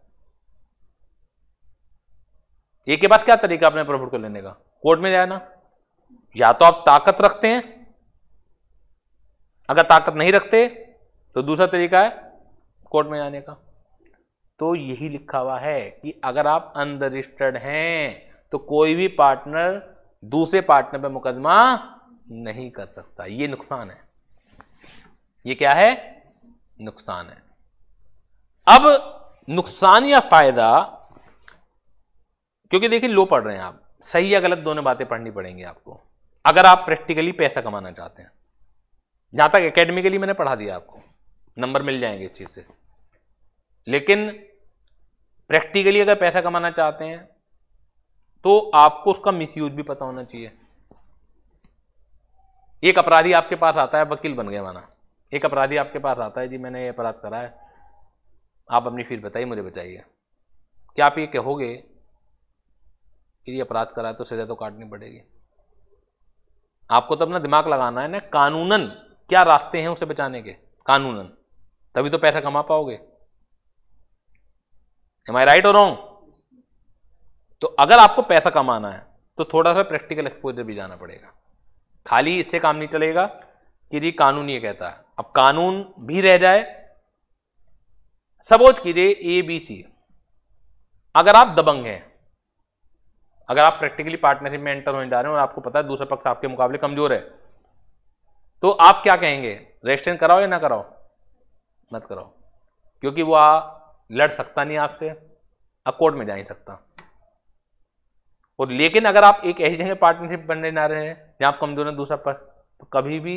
ए के पास क्या तरीका अपने प्रॉफिट को लेने का कोर्ट में जाना या तो आप ताकत रखते हैं अगर ताकत नहीं रखते तो दूसरा तरीका है कोर्ट में जाने का तो यही लिखा हुआ है कि अगर आप अनरजिस्टर्ड हैं तो कोई भी पार्टनर दूसरे पार्टनर पर मुकदमा नहीं कर सकता ये नुकसान है ये क्या है नुकसान है अब नुकसान या फायदा क्योंकि देखिए लो पढ़ रहे हैं आप सही या गलत दोनों बातें पढ़नी पड़ेंगी आपको अगर आप प्रैक्टिकली पैसा कमाना चाहते हैं जहां तक एकेडमिकली मैंने पढ़ा दिया आपको नंबर मिल जाएंगे इस चीज से लेकिन प्रैक्टिकली अगर पैसा कमाना चाहते हैं तो आपको उसका मिसयूज भी पता होना चाहिए एक अपराधी आपके पास आता है वकील बन गया माना एक अपराधी आपके पास आता है जी मैंने ये अपराध करा है आप अपनी फीस बताइए मुझे बचाइए क्या आप ये कहोगे कि ये अपराध करा है तो सजा तो काटनी पड़ेगी आपको तो अपना दिमाग लगाना है ना कानूनन क्या रास्ते हैं उसे बचाने के कानूनन तभी तो पैसा कमा पाओगे एम आई राइट और रॉन्ग तो अगर आपको पैसा कमाना है तो थोड़ा सा प्रैक्टिकल एक्सपोजर भी जाना पड़ेगा खाली इससे काम नहीं चलेगा कि जी कानून ये कहता है अब कानून भी रह जाए सपोज कीजिए ए बी सी अगर आप दबंग हैं अगर आप प्रैक्टिकली पार्टनरशिप में एंटर होने जा रहे हो और आपको पता है दूसरा पक्ष आपके मुकाबले कमजोर है तो आप क्या कहेंगे रजिस्ट्रेशन कराओ या ना कराओ मत कराओ क्योंकि वह लड़ सकता नहीं आपसे अब कोर्ट में जा नहीं सकता और लेकिन अगर आप एक ऐसी जगह पार्टनरशिप बनने जा रहे हैं जहां आप कमजोर हैं दूसरा पर तो कभी भी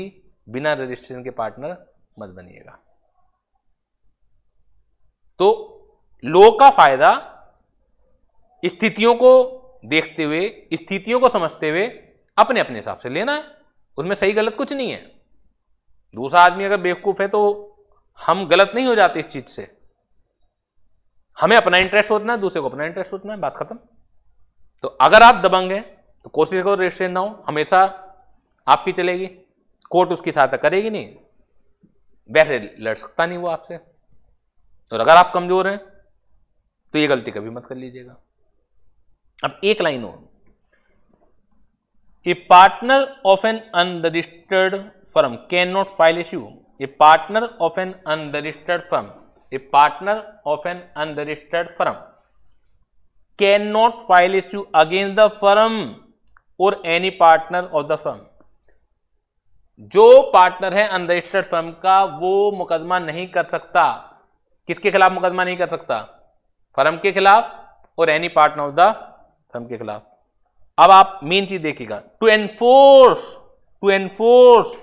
बिना रजिस्ट्रेशन के पार्टनर मत बनिएगा तो लो का फायदा स्थितियों को देखते हुए स्थितियों को समझते हुए अपने अपने हिसाब से लेना है उसमें सही गलत कुछ नहीं है दूसरा आदमी अगर बेवकूफ़ है तो हम गलत नहीं हो जाते इस चीज़ से हमें अपना इंटरेस्ट सोचना है दूसरे को अपना इंटरेस्ट सोचना है बात खत्म तो अगर आप दबंग हैं तो कोशिश करो रजिस्ट्रेशन ना हो हमेशा आपकी चलेगी कोर्ट उसकी सहायता करेगी नहीं वैसे लड़ सकता नहीं वो आपसे और अगर आप कमजोर हैं तो ये गलती कभी मत कर लीजिएगा अब एक लाइन हो a partner of an unregistered firm can not file issue a partner of an unregistered firm partner of an unregistered firm can not file issue against the firm और any partner of the firm जो partner है unregistered firm का वो मुकदमा नहीं कर सकता किसके खिलाफ मुकदमा नहीं कर सकता फर्म के खिलाफ और any partner of the firm के खिलाफ अब आप मेन चीज देखिएगा to enforce to enforce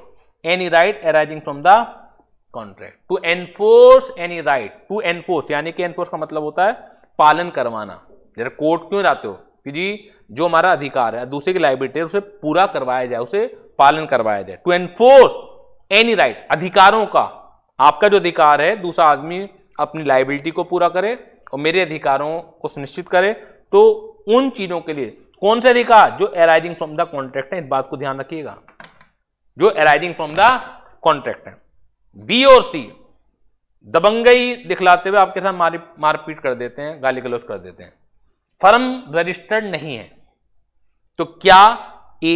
any right arising from the contract to enforce any right to enforce यानी कि एनफोर्स का मतलब होता है पालन करवाना जरा कोर्ट क्यों जाते हो कि जी जो हमारा अधिकार है दूसरे की लाइबिलिटी है उसे पूरा करवाया जाए उसे पालन करवाया जाए टू एनफोर्स एनी राइट अधिकारों का आपका जो अधिकार है दूसरा आदमी अपनी लाइबिलिटी को पूरा करे और मेरे अधिकारों को सुनिश्चित करे तो उन चीजों के लिए कौन से अधिकार जो अराइजिंग फ्रॉम द कॉन्ट्रैक्ट है इस बात को ध्यान रखिएगा जो अराइजिंग फ्रॉम द कॉन्ट्रैक्ट है बी और सी दबंगई दिखलाते हुए आपके साथ मार मारपीट कर देते हैं गाली गलौज कर देते हैं फर्म रजिस्टर्ड नहीं है तो क्या ए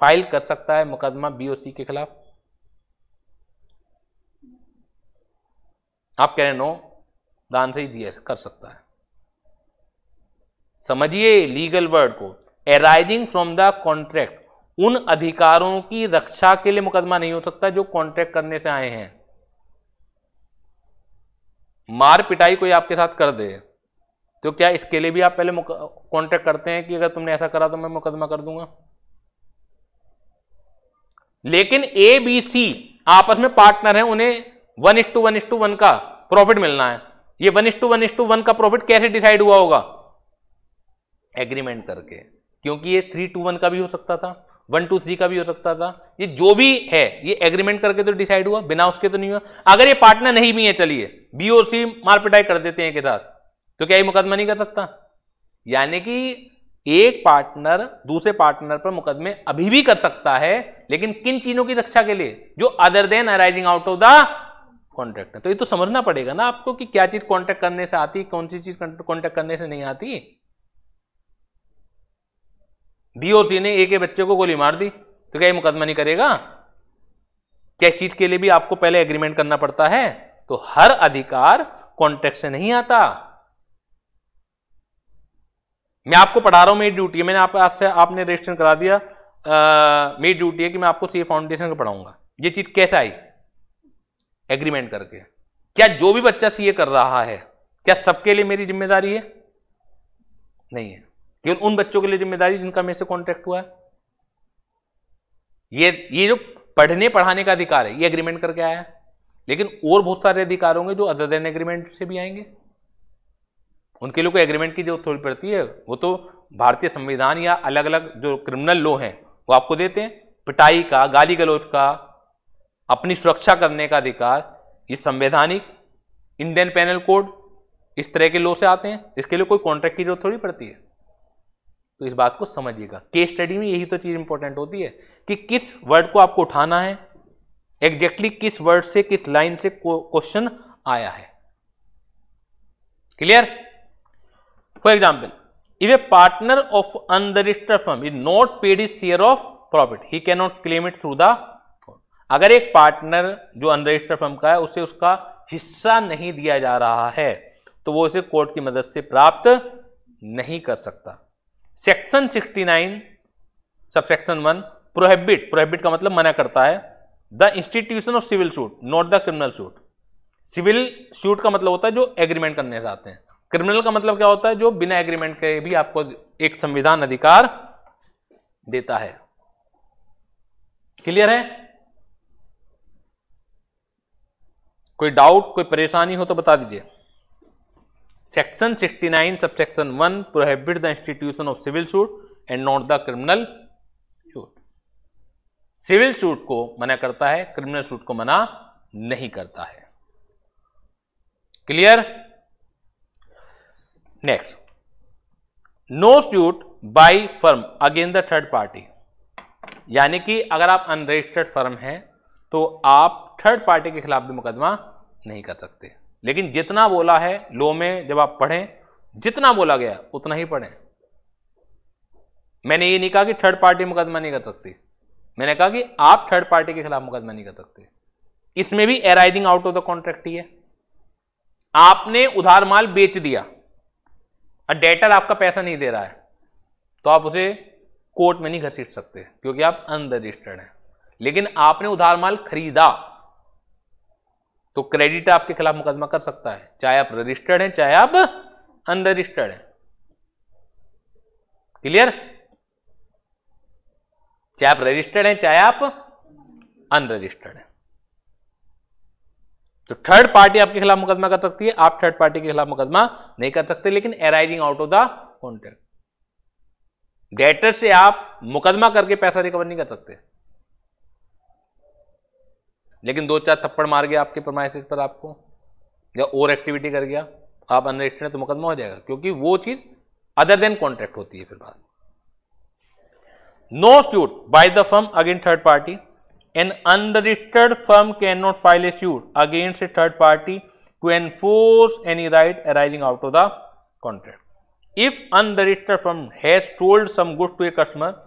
फाइल कर सकता है मुकदमा बी और सी के खिलाफ आप कह रहे नो दान से ही दिया कर सकता है समझिए लीगल वर्ड को अराइजिंग फ्रॉम द कॉन्ट्रैक्ट उन अधिकारों की रक्षा के लिए मुकदमा नहीं हो सकता जो कॉन्ट्रैक्ट करने से आए हैं मार पिटाई कोई आपके साथ कर दे तो क्या इसके लिए भी आप पहले कॉन्ट्रैक्ट करते हैं कि अगर तुमने ऐसा करा तो मैं मुकदमा कर दूंगा लेकिन ए बी सी आपस में पार्टनर है उन्हें one is to one is to one का प्रॉफिट मिलना है ये one is to one is to one का प्रॉफिट कैसे डिसाइड हुआ होगा एग्रीमेंट करके क्योंकि ये थ्री टू वन का भी हो सकता था वन टू थ्री का भी हो सकता था ये जो भी है ये एग्रीमेंट करके तो डिसाइड हुआ बिना उसके तो नहीं हुआ अगर ये पार्टनर नहीं भी है चलिए बी और सी मारपिटाई कर देते हैं के साथ तो क्या ये मुकदमा नहीं कर सकता यानी कि एक पार्टनर दूसरे पार्टनर पर मुकदमे अभी भी कर सकता है लेकिन किन चीजों की रक्षा के लिए जो other than arising out of the contract तो ये तो समझना पड़ेगा ना आपको कि क्या चीज कॉन्ट्रैक्ट करने से आती कौन सी चीज कॉन्ट्रैक्ट करने से नहीं आती बीओसी ने ए के बच्चे को गोली मार दी तो क्या ये मुकदमा नहीं करेगा क्या इस चीज के लिए भी आपको पहले एग्रीमेंट करना पड़ता है तो हर अधिकार कॉन्ट्रैक्ट से नहीं आता मैं आपको पढ़ा रहा हूं मेरी ड्यूटी है मैंने आप आपसे आपने रजिस्ट्रेशन करा दिया मेरी ड्यूटी है कि मैं आपको सी फाउंडेशन का पढ़ाऊंगा ये चीज कैसे आई एग्रीमेंट करके क्या जो भी बच्चा सीए कर रहा है क्या सबके लिए मेरी जिम्मेदारी है नहीं है केवल उन बच्चों के लिए जिम्मेदारी जिनका मेरे से कॉन्ट्रैक्ट हुआ है ये ये जो पढ़ने पढ़ाने का अधिकार है ये एग्रीमेंट करके आया है लेकिन और बहुत सारे अधिकार होंगे जो अदर देन एग्रीमेंट से भी आएंगे उनके लिए कोई एग्रीमेंट की जरूरत थोड़ी पड़ती है वो तो भारतीय संविधान या अलग अलग जो क्रिमिनल लॉ हैं वो आपको देते हैं पिटाई का गाली गलौज का अपनी सुरक्षा करने का अधिकार ये संवैधानिक इंडियन पैनल कोड इस तरह के लॉ से आते हैं इसके लिए कोई कॉन्ट्रैक्ट की जरूरत थोड़ी पड़ती है तो इस बात को समझिएगा केस स्टडी में यही तो चीज़ इंपॉर्टेंट होती है कि किस वर्ड को आपको उठाना है एग्जैक्टली exactly किस वर्ड से किस लाइन से क्वेश्चन आया है clear for example if a partner of unregistered firm is not paid is share of profit he can not claim it through the अगर एक पार्टनर जो अनरजिस्टर्ड फर्म का है उसे उसका हिस्सा नहीं दिया जा रहा है तो वो उसे कोर्ट की मदद से प्राप्त नहीं कर सकता section 69 subsection one prohibit prohibit का मतलब मना करता है the institution of civil suit not the criminal suit civil suit का मतलब होता है जो एग्रीमेंट करने चाहते हैं क्रिमिनल का मतलब क्या होता है जो बिना एग्रीमेंट के भी आपको एक संविधान अधिकार देता है क्लियर है कोई डाउट कोई परेशानी हो तो बता दीजिए section 69 section one prohibit the institution of civil suit and not the criminal suit civil suit को मना करता है क्रिमिनल सूट को मना नहीं करता है clear next no suit by firm against the third party यानी कि अगर आप अनरजिस्टर्ड फर्म हैं तो आप थर्ड पार्टी के खिलाफ भी मुकदमा नहीं कर सकते लेकिन जितना बोला है लो में जब आप पढ़ें जितना बोला गया उतना ही पढ़ें मैंने ये नहीं कहा कि थर्ड पार्टी मुकदमा नहीं कर सकती मैंने कहा कि आप थर्ड पार्टी के खिलाफ मुकदमा नहीं कर सकते इसमें भी arising out of the contract ही है आपने उधार माल बेच दिया और डेटर आपका पैसा नहीं दे रहा है तो आप उसे कोर्ट में नहीं घसीट सकते क्योंकि आप अनरजिस्टर्ड हैं लेकिन आपने उधार माल खरीदा तो क्रेडिट आपके खिलाफ मुकदमा कर सकता है चाहे आप रजिस्टर्ड हैं चाहे आप अनरजिस्टर्ड हैं क्लियर चाहे आप रजिस्टर्ड हैं चाहे आप अनरजिस्टर्ड हैं तो थर्ड पार्टी आपके खिलाफ मुकदमा कर सकती है आप थर्ड पार्टी के खिलाफ मुकदमा नहीं कर सकते लेकिन arising out of the contract debtor से आप मुकदमा करके पैसा रिकवर नहीं कर सकते लेकिन दो चार थप्पड़ मार गया आपके प्रमाइसिस पर आपको या ओवर एक्टिविटी कर गया आप अनरजिस्टर्ड है तो मुकदमा हो जाएगा क्योंकि वो चीज़ अदर देन कॉन्ट्रैक्ट होती है फिर बात no suit by the firm against third party an unregistered firm can not file a suit against a third party to enforce any right arising out of the contract if unregistered firm has sold some goods to a customer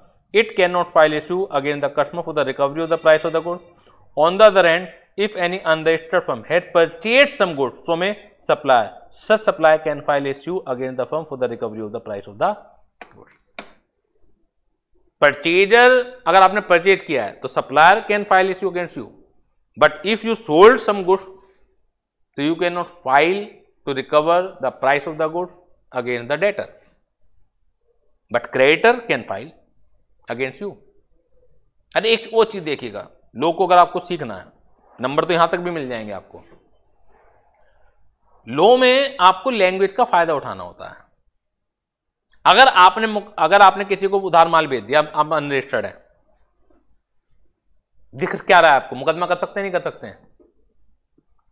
not file a sue against the customer for the recovery of the price of the goods on the other end if any unregistered firm had purchase some good from a supplier such supplier can file issue again the firm for the recovery of the price of the good purchaser अगर आपने purchase किया है तो supplier can file issue against you but if you sold some goods तो you can not file to recover the price of the goods against the debtor but creditor can file against you अरे एक वो चीज देखिएगा लोग को अगर आपको सीखना है नंबर तो यहां तक भी मिल जाएंगे आपको लो में आपको लैंग्वेज का फायदा उठाना होता है अगर आपने अगर आपने किसी को उधार माल भेज दिया आप अनरजिस्टर्ड है दिख क्या रहा है आपको मुकदमा कर सकते हैं नहीं कर सकते हैं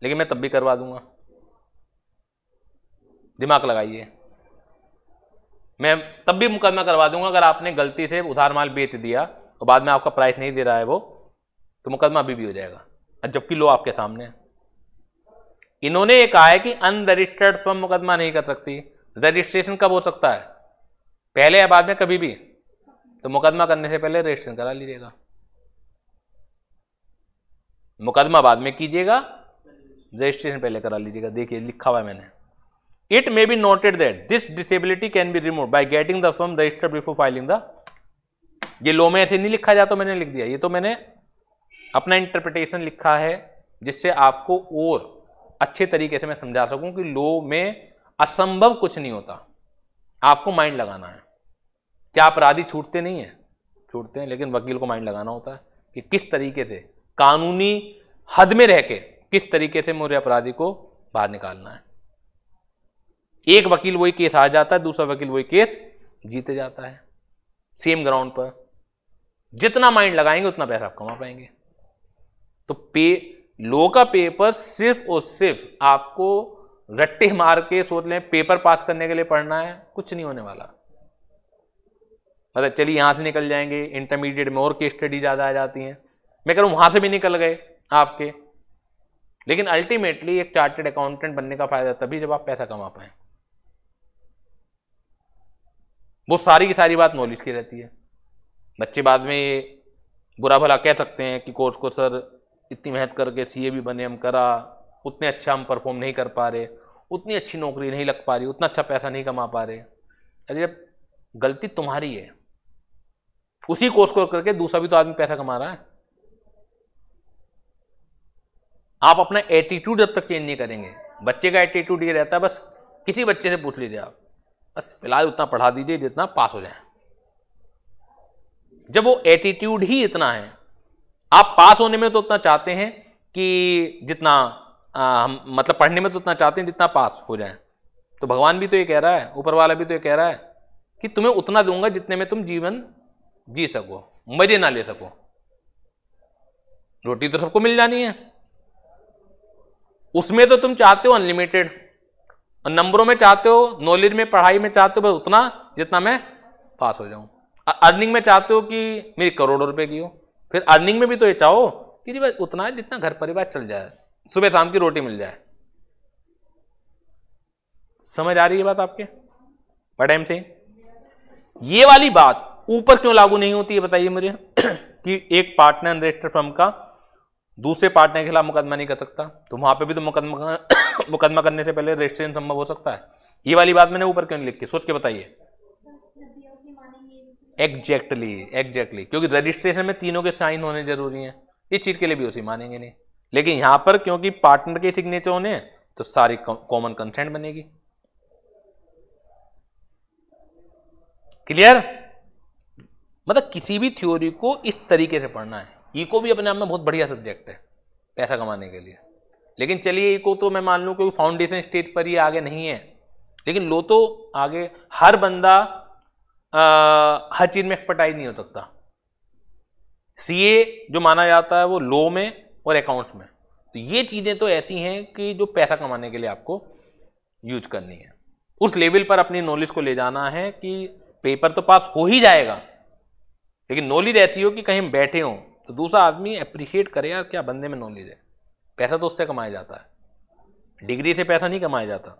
लेकिन मैं तब भी करवा दूंगा दिमाग लगाइए मैं तब भी मुकदमा करवा दूंगा अगर आपने गलती से उधार माल बेच दिया और बाद में आपका प्राइस नहीं दे रहा है वो तो मुकदमा अभी भी हो जाएगा जबकि लो आपके सामने इन्होंने ये कहा है कि अनरजिस्टर्ड फर्म मुकदमा नहीं कर सकती रजिस्ट्रेशन कब हो सकता है पहले या बाद में कभी भी तो मुकदमा करने से पहले रजिस्ट्रेशन करा लीजिएगा मुकदमा बाद में कीजिएगा रजिस्ट्रेशन पहले करा लीजिएगा देखिए लिखा हुआ है मैंने it may be noted that this disability can be remove by getting the firm registered before filing the ये लो में ऐसे नहीं लिखा जाता तो मैंने लिख दिया ये तो मैंने अपना इंटरप्रिटेशन लिखा है जिससे आपको और अच्छे तरीके से मैं समझा सकूं कि लो में असंभव कुछ नहीं होता आपको माइंड लगाना है क्या अपराधी छूटते नहीं हैं छूटते हैं लेकिन वकील को माइंड लगाना होता है कि किस तरीके से कानूनी हद में रह के किस तरीके से मुझे अपराधी को बाहर निकालना है एक वकील वही केस आ जाता है दूसरा वकील वही केस जीते जाता है सेम ग्राउंड पर जितना माइंड लगाएंगे उतना पैसा आप कमा पाएंगे तो पे लो का पेपर सिर्फ और सिर्फ आपको रट्टे मार के सोच लें पेपर पास करने के लिए पढ़ना है कुछ नहीं होने वाला मतलब चलिए यहां से निकल जाएंगे इंटरमीडिएट में और केस स्टडी ज़्यादा आ जाती हैं मैं कह रहा से भी निकल गए आपके लेकिन अल्टीमेटली एक चार्टेड अकाउंटेंट बनने का फायदा तभी जब आप पैसा कमा पाए वो सारी की सारी बात नॉलेज की रहती है बच्चे बाद में बुरा भला कह सकते हैं कि कोर्स को सर इतनी मेहनत करके सी भी बने हम करा उतने अच्छा हम परफॉर्म नहीं कर पा रहे उतनी अच्छी नौकरी नहीं लग पा रही उतना अच्छा पैसा नहीं कमा पा रहे अरे गलती तुम्हारी है उसी कोर्स को करके दूसरा भी तो आदमी पैसा कमा रहा है आप अपना एटीट्यूड जब तक चेंज नहीं करेंगे बच्चे का एटीट्यूड ये रहता है बस किसी बच्चे से पूछ लीजिए आप बस फिलहाल उतना पढ़ा दीजिए जितना पास हो जाए जब वो एटीट्यूड ही इतना है आप पास होने में तो उतना चाहते हैं कि जितना आ, हम मतलब पढ़ने में तो उतना चाहते हैं जितना पास हो जाए तो भगवान भी तो ये कह रहा है ऊपर वाला भी तो ये कह रहा है कि तुम्हें उतना दूंगा जितने में तुम जीवन जी सको मजे ना ले सको रोटी तो सबको मिल जानी है उसमें तो तुम चाहते हो अनलिमिटेड नंबरों में चाहते हो नॉलेज में पढ़ाई में चाहते हो बस उतना जितना मैं पास हो जाऊं अर्निंग में चाहते हो कि मेरी करोड़ों रुपए की हो फिर अर्निंग में भी तो ये चाहो कि जी बस उतना है जितना घर परिवार चल जाए सुबह शाम की रोटी मिल जाए समझ आ रही है बात आपके पढ़ाई से ये वाली बात ऊपर क्यों लागू नहीं होती है बताइए मुझे कि एक पार्टनर रजिस्टर फर्म का दूसरे पार्टनर के खिलाफ मुकदमा नहीं कर सकता तो वहां पे भी तो मुकदमा मुकदमा करने से पहले रजिस्ट्रेशन संभव हो सकता है ये वाली बात मैंने ऊपर क्यों नहीं लिखी सोच के बताइए एग्जैक्टली एग्जैक्टली क्योंकि रजिस्ट्रेशन में तीनों के साइन होने जरूरी हैं इस चीज़ के लिए भी उसी मानेंगे नहीं लेकिन यहां पर क्योंकि पार्टनर के सिग्नेचर होने तो सारी कॉमन कंसेंट बनेगी क्लियर मतलब किसी भी थ्योरी को इस तरीके से पढ़ना है इको भी अपने आप में बहुत बढ़िया सब्जेक्ट है पैसा कमाने के लिए लेकिन चलिए इको तो मैं मान लूँ क्योंकि फाउंडेशन स्टेज पर ही आगे नहीं है लेकिन लो तो आगे हर बंदा हर चीज़ में एक्सपर्टाइज नहीं हो सकता सीए जो माना जाता है वो लो में और अकाउंट्स में तो ये चीज़ें तो ऐसी हैं कि जो पैसा कमाने के लिए आपको यूज करनी है उस लेवल पर अपनी नॉलेज को ले जाना है कि पेपर तो पास हो ही जाएगा लेकिन नॉलेज ऐसी हो कि कहीं बैठे हों तो दूसरा आदमी अप्रिशिएट करे यार क्या बंदे में नॉलेज है पैसा तो उससे कमाया जाता है डिग्री से पैसा नहीं कमाया जाता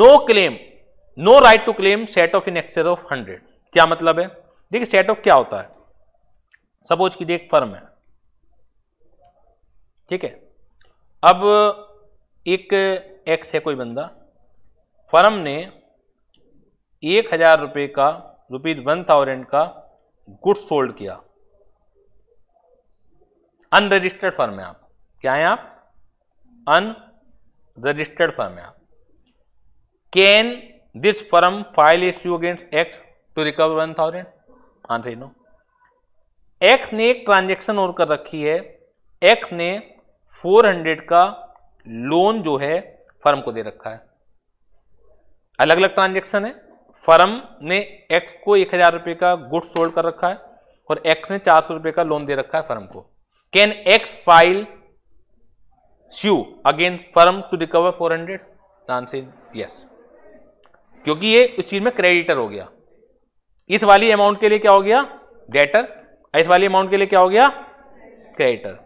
no claim no right to claim set off in excess of hundred क्या मतलब है देखिए सेट ऑफ क्या होता है सपोज कीजिए एक फर्म है ठीक है अब एक एक्स है कोई बंदा फर्म ने एक हजार रुपये का रुपीज वन थाउजेंड का गुड्स सोल्ड किया अनरजिस्टर्ड फर्म है आप क्या है आप अनरजिस्टर्ड फर्म है आप can this firm file is you against X to recover one thousand answer no X ने एक ट्रांजेक्शन और कर रखी है एक्स ने 400 का लोन जो है फर्म को दे रखा है अलग अलग ट्रांजेक्शन है फर्म ने एक्स को एक हजार रुपये का गुड्स सोल्ड कर रखा है और एक्स ने चार सौ रुपये का लोन दे रखा है फर्म को can X file sue against firm to recover four hundred answer yes क्योंकि ये उस चीज में क्रेडिटर हो गया इस वाली अमाउंट के लिए क्या हो गया डेटर इस वाली अमाउंट के लिए क्या हो गया क्रेडिटर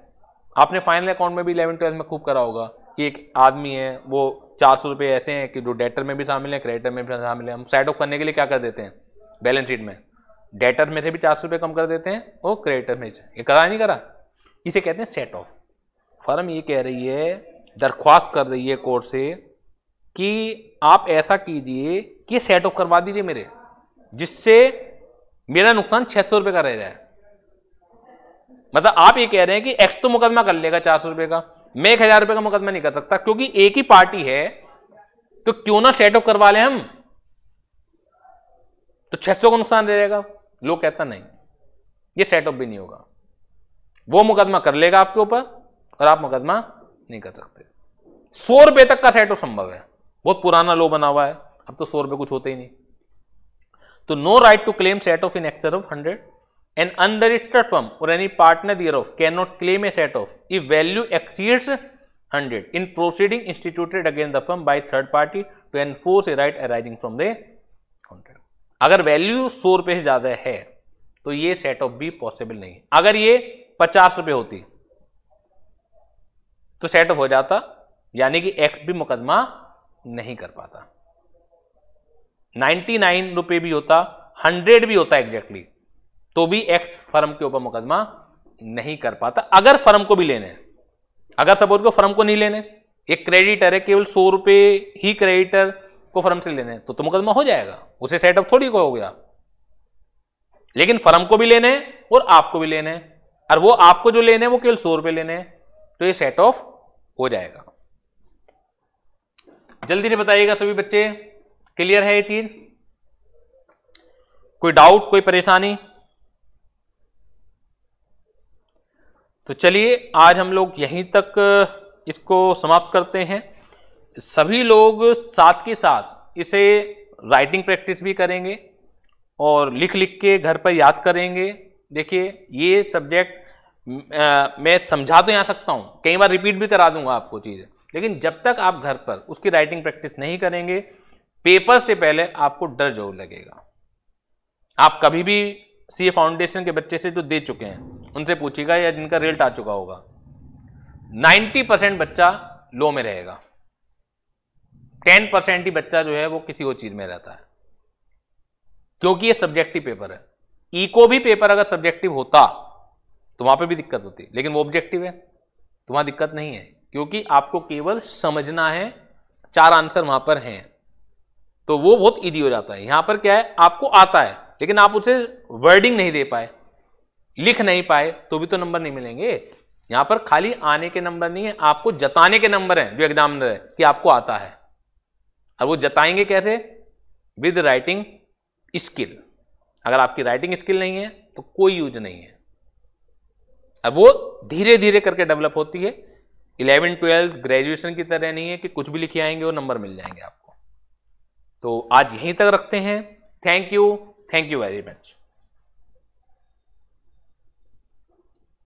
आपने फाइनल अकाउंट में भी इलेवन ट्वेल्थ में खूब करा होगा कि एक आदमी है वो चार सौ रुपये ऐसे हैं कि जो डेटर में भी शामिल है क्रेडिटर में भी शामिल है हम साइड ऑफ करने के लिए क्या कर देते हैं बैलेंस शीट में डेटर में से भी चार सौ रुपये कम कर देते हैं और क्रेडिटर में ये करा नहीं करा इसे कहते हैं सेट ऑफ फर्म ये कह रही है दरख्वास्त कर रही है कोर्ट से कि आप ऐसा कीजिए कि सेट ऑफ करवा दीजिए मेरे जिससे मेरा नुकसान छह सौ रुपये का रह जाए मतलब आप ये कह रहे हैं कि एक्स तो मुकदमा कर लेगा चार सौ रुपये का मैं एक हजार रुपये का मुकदमा नहीं कर सकता क्योंकि एक ही पार्टी है तो क्यों ना सेट ऑफ करवा लें हम तो छह सौ का नुकसान रह जाएगा लोग कहता नहीं ये सेट ऑफ भी नहीं होगा वो मुकदमा कर लेगा आपके ऊपर और आप मुकदमा नहीं कर सकते सौ रुपए तक का सेट ऑफ संभव है बहुत पुराना लो बना हुआ है अब तो सौ रुपये कुछ होते ही नहीं तो no right to claim set off in excess of hundred an under firm और any partner thereof can not claim a set off if value exceeds hundred in proceeding instituted again the firm by third party to enforce a right arising from the contract अगर value सौ रुपये से ज़्यादा है तो ये set of भी possible नहीं अगर ये पचास रुपये होती तो सेट ऑफ हो जाता यानी कि एक्स भी मुकदमा नहीं कर पाता नाइन्टी नाइन रुपए भी होता हंड्रेड भी होता एग्जैक्टली तो भी एक्स फर्म के ऊपर मुकदमा नहीं कर पाता अगर फर्म को भी लेने अगर सपोज को फर्म को नहीं लेने एक क्रेडिटर है केवल सौ रुपए ही क्रेडिटर को फर्म से लेने तो, तो मुकदमा हो जाएगा उसे सेटअप थोड़ी को हो गया लेकिन फर्म को भी लेने और आपको भी लेने और वो आपको जो लेने वो केवल सौ रुपए लेने तो ये सेट ऑफ हो जाएगा जल्दी से बताइएगा सभी बच्चे क्लियर है ये चीज कोई डाउट कोई परेशानी तो चलिए आज हम लोग यहीं तक इसको समाप्त करते हैं सभी लोग साथ के साथ इसे राइटिंग प्रैक्टिस भी करेंगे और लिख लिख के घर पर याद करेंगे देखिए ये सब्जेक्ट मैं समझा तो यहाँ सकता हूँ कई बार रिपीट भी करा दूंगा आपको चीज़ें लेकिन जब तक आप घर पर उसकी राइटिंग प्रैक्टिस नहीं करेंगे पेपर से पहले आपको डर जरूर लगेगा आप कभी भी सी फाउंडेशन के बच्चे से जो दे चुके हैं उनसे पूछिएगा या जिनका रिजल्ट आ चुका होगा 90 परसेंट बच्चा लो में रहेगा 10 परसेंट ही बच्चा जो है वो किसी और चीज में रहता है क्योंकि ये सब्जेक्टिव पेपर है इको भी पेपर अगर सब्जेक्टिव होता तो वहां पे भी दिक्कत होती लेकिन वो ऑब्जेक्टिव है तो वहां दिक्कत नहीं है क्योंकि आपको केवल समझना है चार आंसर वहां पर हैं तो वो बहुत ईदी हो जाता है यहां पर क्या है आपको आता है लेकिन आप उसे वर्डिंग नहीं दे पाए लिख नहीं पाए तो भी तो नंबर नहीं मिलेंगे यहां पर खाली आने के नंबर नहीं है आपको जताने के नंबर हैं जो एग्जाम है कि आपको आता है और वो जताएंगे कैसे विद राइटिंग स्किल अगर आपकी राइटिंग स्किल नहीं है तो कोई यूज नहीं है अब वो धीरे धीरे करके डेवलप होती है इलेवन ट्वेल्थ ग्रेजुएशन की तरह नहीं है कि कुछ भी लिखे आएंगे और नंबर मिल जाएंगे आपको तो आज यहीं तक रखते हैं thank you thank you very much